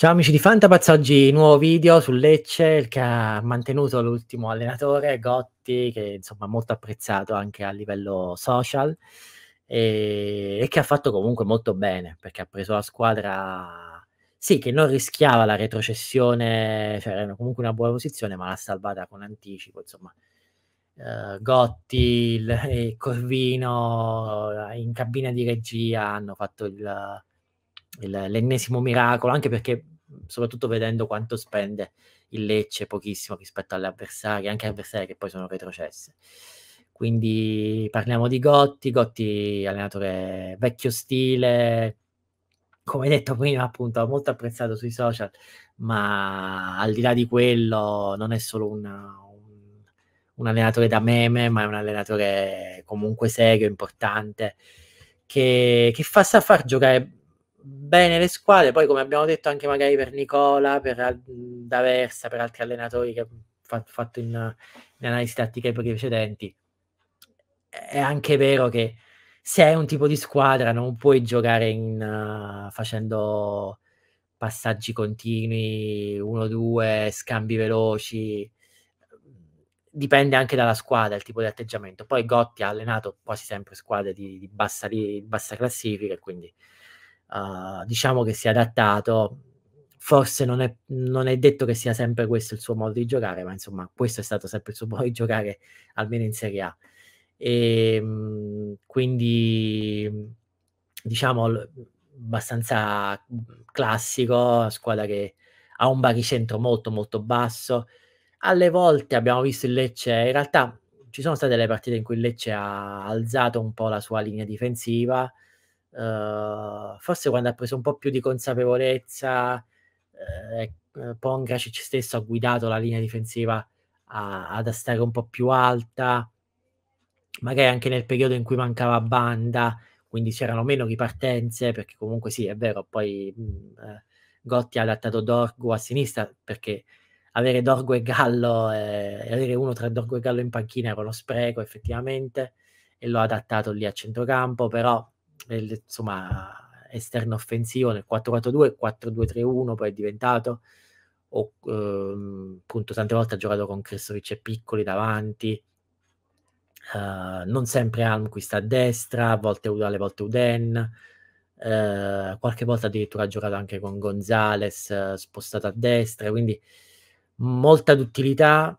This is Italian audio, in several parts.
Ciao amici di Fantapaz, oggi nuovo video su Lecce che ha mantenuto l'ultimo allenatore, Gotti, che insomma è molto apprezzato anche a livello social e, e, che ha fatto comunque molto bene perché ha preso la squadra, sì, che non rischiava la retrocessione, cioè era comunque una buona posizione, ma l'ha salvata con anticipo, insomma. Uh, Gotti e Corvino in cabina di regia hanno fatto il il, l'ennesimo miracolo, anche perché soprattutto vedendo quanto spende il Lecce, pochissimo rispetto alle avversarie, anche avversarie che poi sono retrocesse. Quindi parliamo di Gotti, Gotti allenatore vecchio stile, come detto prima appunto molto apprezzato sui social, ma al di là di quello non è solo una, un, un allenatore da meme, ma è un allenatore comunque serio, importante, che, che fa, sa far giocare bene le squadre, poi come abbiamo detto anche magari per Nicola, per D'Aversa, per altri allenatori che hanno fatto in, in analisi tattiche precedenti, è anche vero che se hai un tipo di squadra non puoi giocare in, uh, facendo passaggi continui, 1-2, scambi veloci, dipende anche dalla squadra, il tipo di atteggiamento. Poi Gotti ha allenato quasi sempre squadre di, di, bassa, di bassa classifica, quindi uh, diciamo che si è adattato. Forse non è, non è, detto che sia sempre questo il suo modo di giocare, ma insomma, questo è stato sempre il suo modo di giocare, almeno in Serie A. E, ehm, quindi, diciamo, abbastanza classico, squadra che ha un baricentro molto molto basso. Alle volte abbiamo visto il Lecce, in realtà ci sono state le partite in cui il Lecce ha alzato un po' la sua linea difensiva, Uhm, forse quando ha preso un po' più di consapevolezza, eh, ecco, eh Pongracic stesso ha guidato la linea difensiva a, ad stare un po' più alta, magari anche nel periodo in cui mancava banda, quindi c'erano meno ripartenze, perché comunque sì, è vero, poi mh, eh, Gotti ha adattato Dorgo a sinistra, perché avere Dorgo e Gallo, eh, avere uno tra Dorgo e Gallo in panchina era uno spreco effettivamente, e l'ho adattato lì a centrocampo, però insomma, esterno offensivo nel 4-4-2, 4-2-3-1 poi è diventato, o ehm, appunto tante volte ha giocato con Cristovic e Piccoli davanti, eh, non sempre Almquist a destra, a volte Udale, a volte Uden, eh, qualche volta addirittura ha giocato anche con Gonzales eh, spostato a destra, quindi molta duttilità,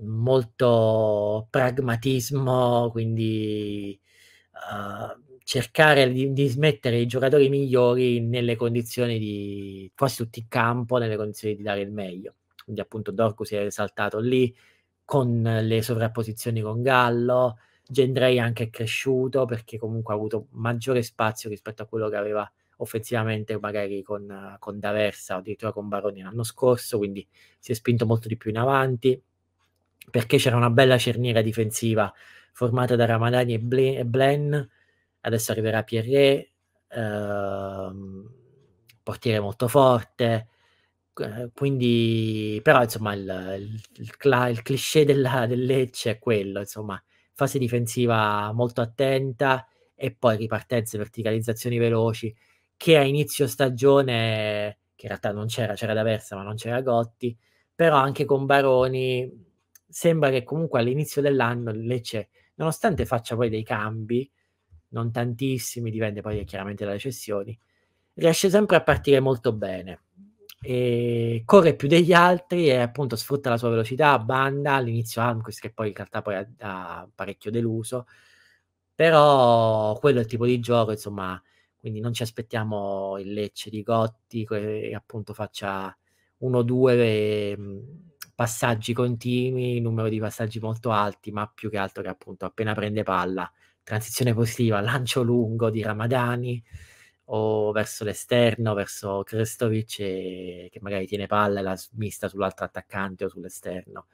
molto pragmatismo, quindi uh, cercare di, di, smettere i giocatori migliori nelle condizioni di quasi tutti in campo, nelle condizioni di dare il meglio. Quindi appunto Dorco si è saltato lì con le sovrapposizioni con Gallo, Gendrei anche è cresciuto perché comunque ha avuto maggiore spazio rispetto a quello che aveva offensivamente magari con, con D'Aversa o addirittura con Baroni l'anno scorso, quindi si è spinto molto di più in avanti perché c'era una bella cerniera difensiva formata da Ramadani e, Blen, adesso arriverà Pierre, ehm, portiere molto forte, eh, quindi però insomma il, il, il cliché della, del Lecce è quello, insomma fase difensiva molto attenta e poi ripartenze, verticalizzazioni veloci che a inizio stagione, che in realtà non c'era, c'era D'Aversa ma non c'era Gotti, però anche con Baroni sembra che comunque all'inizio dell'anno il Lecce, nonostante faccia poi dei cambi, non tantissimi, dipende poi chiaramente dalle cessioni, riesce sempre a partire molto bene. E ehm, corre più degli altri e appunto sfrutta la sua velocità, banda all'inizio Almquist che poi in realtà poi ha, parecchio deluso, però quello è il tipo di gioco, insomma, quindi non ci aspettiamo il Lecce di Gotti che eh, appunto faccia uno o due ehm, passaggi continui, numero di passaggi molto alti, ma più che altro che appunto appena prende palla transizione positiva, lancio lungo di Ramadani o verso l'esterno, verso Krestovic e, che magari tiene palla e la smista sull'altro attaccante o sull'esterno.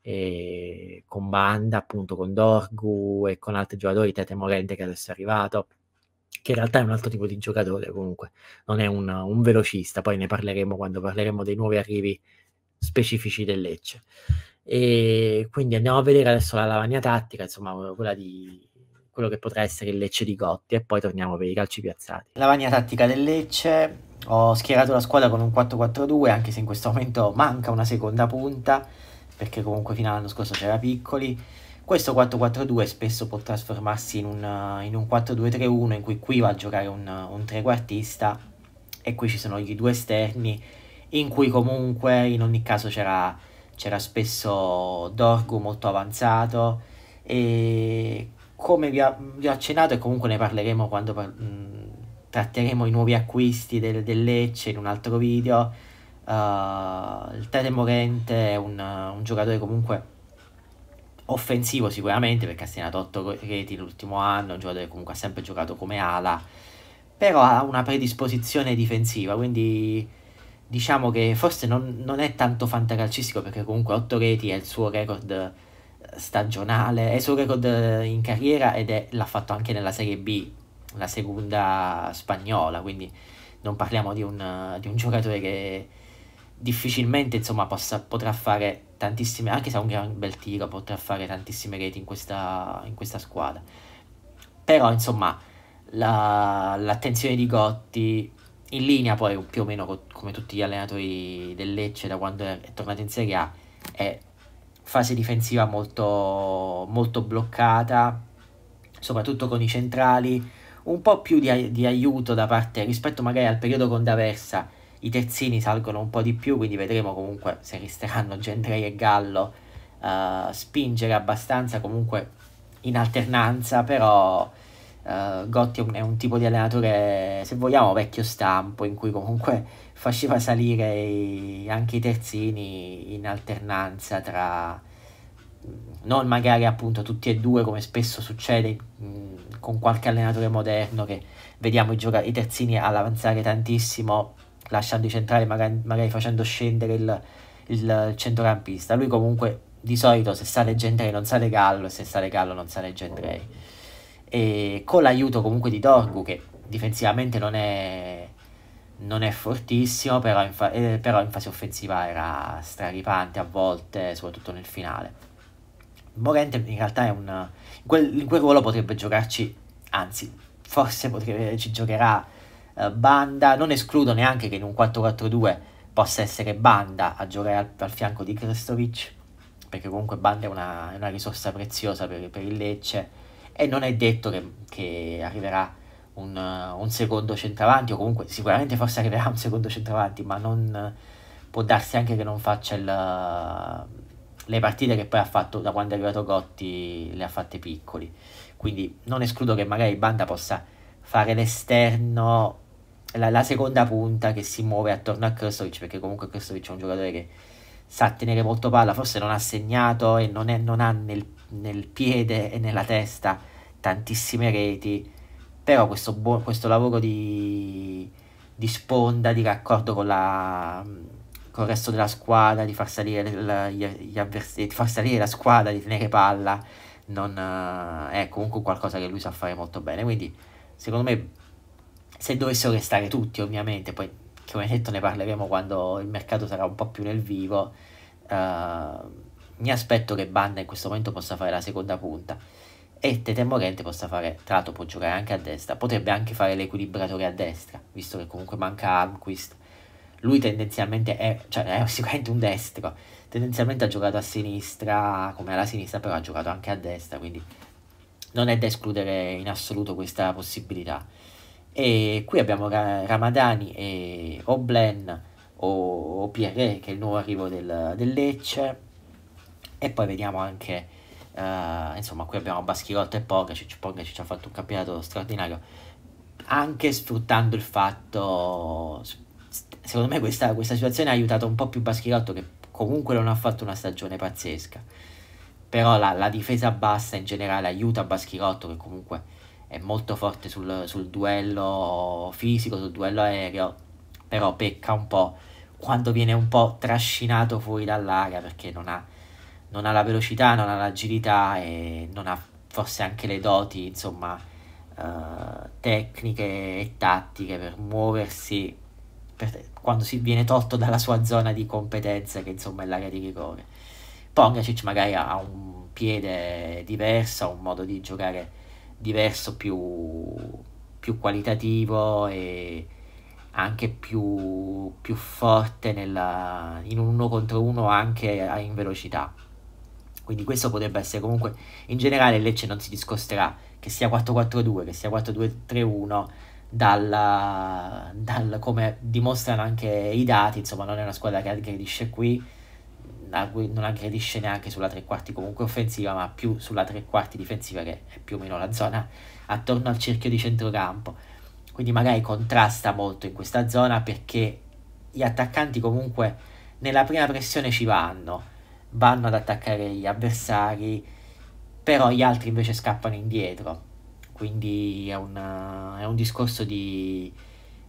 E con Banda, appunto, con Dorgu e con altri giocatori, Tete Morente che adesso è arrivato, che in realtà è un altro tipo di giocatore comunque, non è un, un velocista, poi ne parleremo quando parleremo dei nuovi arrivi specifici del Lecce. E quindi andiamo a vedere adesso la lavagna tattica, insomma, quella di, quello che potrà essere il Lecce di Gotti e poi torniamo per i calci piazzati. La vagna tattica del Lecce, ho schierato la squadra con un 4-4-2 anche se in questo momento manca una seconda punta perché comunque fino all'anno scorso c'era Piccoli. Questo 4-4-2 spesso può trasformarsi in un, in un 4-2-3-1 in cui qui va a giocare un, un trequartista e qui ci sono gli due esterni in cui comunque in ogni caso c'era, c'era spesso Dorgu molto avanzato e come vi, ho accennato e comunque ne parleremo quando par- mh, mm, tratteremo i nuovi acquisti del, del Lecce in un altro video, uh, il Tete Morente è un, uh, un, giocatore comunque offensivo sicuramente perché ha segnato 8 reti l'ultimo anno, un giocatore che comunque ha sempre giocato come ala, però ha una predisposizione difensiva, quindi diciamo che forse non, non è tanto fantacalcistico perché comunque 8 reti è il suo record stagionale, è il record eh, in carriera ed è, l'ha fatto anche nella Serie B, la seconda spagnola, quindi non parliamo di un, di un giocatore che difficilmente insomma, possa, potrà fare tantissime, anche se ha un gran bel tiro, potrà fare tantissime reti in questa, in questa squadra. Però insomma la, l'attenzione di Gotti in linea poi più o meno co- come tutti gli allenatori del Lecce da quando è, è tornato in Serie A è fase difensiva molto, molto bloccata, soprattutto con i centrali, un po' più di, di aiuto da parte rispetto magari al periodo con D'Aversa, i terzini salgono un po' di più, quindi vedremo comunque se resteranno Gendrei e Gallo uh, spingere abbastanza comunque in alternanza, però Uh, Gotti è un tipo di allenatore, se vogliamo, vecchio stampo, in cui comunque faceva salire i, anche i terzini in alternanza tra non magari appunto tutti e due come spesso succede mh, con qualche allenatore moderno che vediamo i, gioca- i terzini all'avanzare tantissimo lasciando i centrali magari, magari facendo scendere il, il centrocampista lui comunque di solito se sale Gendrei non sale Gallo e se sale Gallo non sale Gendrei e con l'aiuto comunque di Dorgu che difensivamente non è, non è fortissimo però in, fa- eh, però in fase offensiva era straripante a volte soprattutto nel finale Morente in realtà è un in quel, in quel ruolo potrebbe giocarci anzi forse potrebbe, ci giocherà eh, Banda non escludo neanche che in un 4-4-2 possa essere Banda a giocare al, al fianco di Krestovic perché comunque Banda è una, è una risorsa preziosa per, per il Lecce e non è detto che, che arriverà un, un, secondo centravanti o comunque sicuramente forse arriverà un secondo centravanti ma non può darsi anche che non faccia il, le partite che poi ha fatto da quando è arrivato Gotti le ha fatte piccoli quindi non escludo che magari Banda possa fare l'esterno la, la seconda punta che si muove attorno a Krstovic perché comunque Krstovic è un giocatore che sa tenere molto palla forse non ha segnato e non, è, non ha nel nel piede e nella testa tantissime reti, però questo, buon, questo lavoro di, di, sponda, di raccordo con, la, con, il resto della squadra, di far salire, il, gli, gli avversari, di far salire la squadra, di tenere palla, non, eh, è comunque qualcosa che lui sa fare molto bene. Quindi, secondo me, se dovessero restare tutti, ovviamente, poi come detto ne parleremo quando il mercato sarà un po' più nel vivo. Uh, mi aspetto che Banda in questo momento possa fare la seconda punta e Tete Morente possa fare, tra l'altro può giocare anche a destra, potrebbe anche fare l'equilibratore a destra, visto che comunque manca Almquist. Lui tendenzialmente è, cioè è sicuramente un destro, tendenzialmente ha giocato a sinistra, come alla sinistra, però ha giocato anche a destra, quindi non è da escludere in assoluto questa possibilità. E qui abbiamo Ramadani e Oblen o, o Pierre, che è il nuovo arrivo del, del Lecce e poi vediamo anche, eh, insomma, qui abbiamo Baschirotto e Pogacic, Pogacic ha fatto un campionato straordinario, anche sfruttando il fatto, secondo me questa, questa situazione ha aiutato un po' più Baschirotto che comunque non ha fatto una stagione pazzesca, però la, la difesa bassa in generale aiuta Baschirotto che comunque è molto forte sul, sul duello fisico, sul duello aereo, però pecca un po' quando viene un po' trascinato fuori dall'area perché non ha non ha la velocità, non ha l'agilità e non ha forse anche le doti, insomma, eh, tecniche e tattiche per muoversi per, quando si viene tolto dalla sua zona di competenza, che insomma è l'area di rigore. Pongacic magari ha un piede diverso, ha un modo di giocare diverso, più, più qualitativo e anche più, più forte nella, in un uno contro uno anche in velocità. Quindi questo potrebbe essere comunque, in generale Lecce non si discosterà, che sia 4-4-2, che sia 4-2-3-1, dal, dal, come dimostrano anche i dati, insomma non è una squadra che aggredisce qui, non aggredisce neanche sulla tre quarti comunque offensiva, ma più sulla tre quarti difensiva che è più o meno la zona attorno al cerchio di centrocampo. Quindi magari contrasta molto in questa zona perché gli attaccanti comunque nella prima pressione ci vanno vanno ad attaccare gli avversari, però gli altri invece scappano indietro. Quindi è, una, è un discorso di,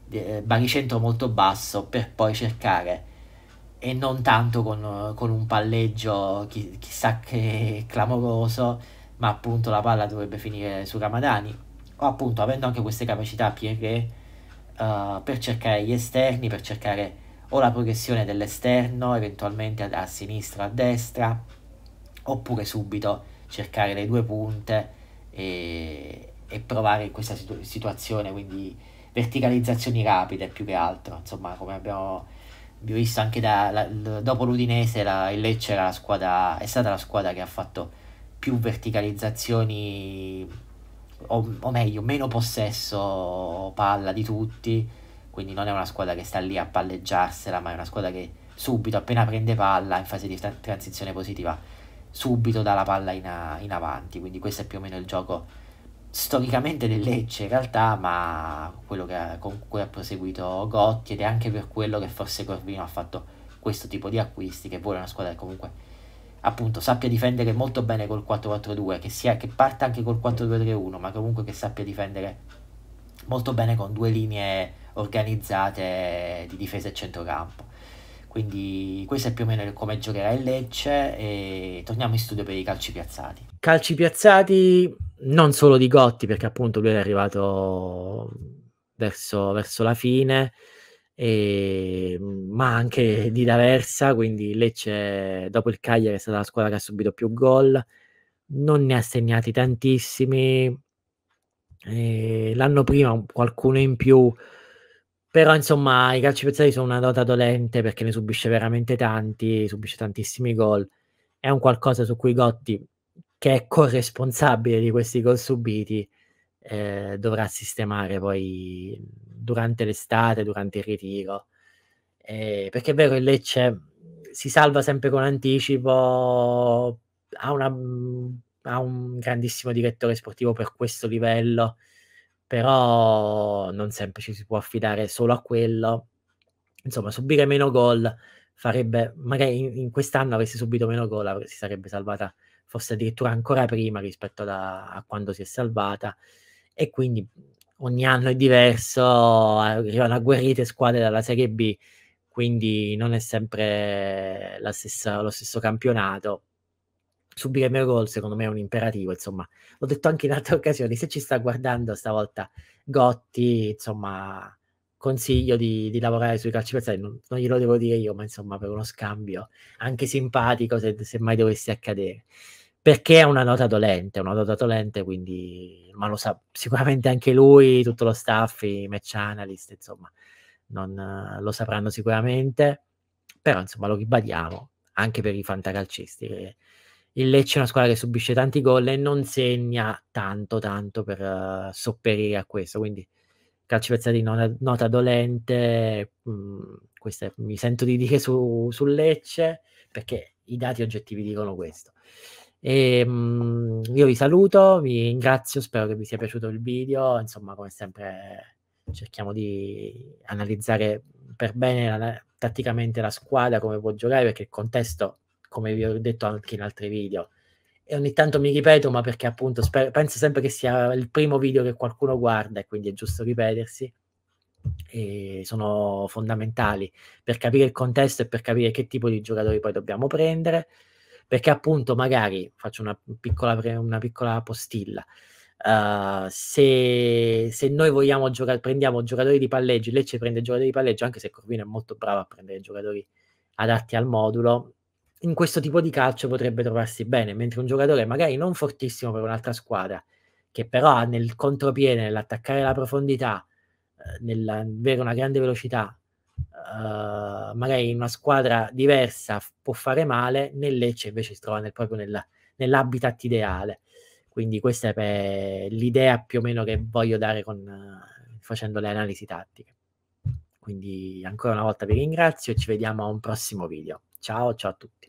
di, eh, baricentro molto basso per poi cercare e non tanto con, con un palleggio chi, chissà che clamoroso, ma appunto la palla dovrebbe finire su Ramadani o appunto avendo anche queste capacità Pierre uh, per cercare gli esterni, per cercare o la progressione dell'esterno, eventualmente a, a sinistra o a destra, oppure subito cercare le due punte e, e provare in questa situ- situazione, quindi verticalizzazioni rapide più che altro, insomma come abbiamo visto anche da, la, dopo l'Udinese la, il Lecce la squadra, è stata la squadra che ha fatto più verticalizzazioni o, o meglio meno possesso palla di tutti quindi non è una squadra che sta lì a palleggiarsela, ma è una squadra che subito, appena prende palla in fase di tra- transizione positiva, subito dà la palla in, a- in, avanti. Quindi questo è più o meno il gioco storicamente del Lecce in realtà, ma quello ha, con cui ha proseguito Gotti ed è anche per quello che forse Corvino ha fatto questo tipo di acquisti, che vuole una squadra che comunque appunto sappia difendere molto bene col 4-4-2, che, sia, che parta anche col 4-2-3-1, ma comunque che sappia difendere molto bene con due linee organizzate di difesa e centrocampo. Quindi questo è più o meno come giocherà il Lecce e torniamo in studio per i calci piazzati. Calci piazzati non solo di Gotti perché appunto lui è arrivato verso, verso la fine, e, ma anche di D'Aversa, quindi Lecce dopo il Cagliari è stata la squadra che ha subito più gol, non ne ha segnati tantissimi, eh, l'anno prima qualcuno in più, però insomma i calci pezzati sono una nota dolente perché ne subisce veramente tanti, subisce tantissimi gol, è un qualcosa su cui Gotti, che è corresponsabile di questi gol subiti, eh, dovrà sistemare poi durante l'estate, durante il ritiro. Eh, perché è vero, il Lecce si salva sempre con anticipo, ha una ha un grandissimo direttore sportivo per questo livello, però non sempre ci si può affidare solo a quello. Insomma, subire meno gol farebbe, magari in, in quest'anno avesse subito meno gol, si sarebbe salvata forse addirittura ancora prima rispetto da, a quando si è salvata e quindi ogni anno è diverso, arrivano agguerrite squadre dalla Serie B, quindi non è sempre stesso, lo stesso campionato subire il mio gol secondo me è un imperativo, insomma, l'ho detto anche in altre occasioni, se ci sta guardando stavolta Gotti, insomma, consiglio di, di lavorare sui calci pezzati, non, non, glielo devo dire io, ma insomma per uno scambio anche simpatico se, se mai dovesse accadere. Perché è una nota dolente, una nota dolente, quindi, ma lo sa sicuramente anche lui, tutto lo staff, i match analyst, insomma, non, lo sapranno sicuramente, però insomma lo ribadiamo anche per i fantacalcisti che il Lecce è una squadra che subisce tanti gol e non segna tanto, tanto per uh, sopperire a questo. Quindi, calcio pezzati, nota, nota dolente. Mh, mm, è, mi sento di dire su, su, Lecce perché i dati oggettivi dicono questo. E, ehm, mh, io vi saluto, vi ringrazio, spero che vi sia piaciuto il video. Insomma, come sempre, cerchiamo di analizzare per bene la, tatticamente la squadra, come può giocare, perché il contesto come vi ho detto anche in altri video. E ogni tanto mi ripeto, ma perché appunto sper- penso sempre che sia il primo video che qualcuno guarda e quindi è giusto ripetersi. E sono fondamentali per capire il contesto e per capire che tipo di giocatori poi dobbiamo prendere. Perché appunto, magari faccio una piccola, pre- una piccola postilla. Uh, se, se, noi vogliamo giocare, prendiamo giocatori di palleggio, Lecce prende giocatori di palleggio, anche se Corvino è molto bravo a prendere giocatori adatti al modulo, in questo tipo di calcio potrebbe trovarsi bene, mentre un giocatore magari non fortissimo per un'altra squadra, che però ha nel contropiede, nell'attaccare la profondità, eh, nell'avere una grande velocità, uh, magari in una squadra diversa può fare male, nel Lecce invece si trova nel, proprio nella, nell'habitat ideale. Quindi questa è l'idea più o meno che voglio dare con, uh, facendo le analisi tattiche. Quindi ancora una volta vi ringrazio e ci vediamo a un prossimo video. Ciao, ciao a tutti.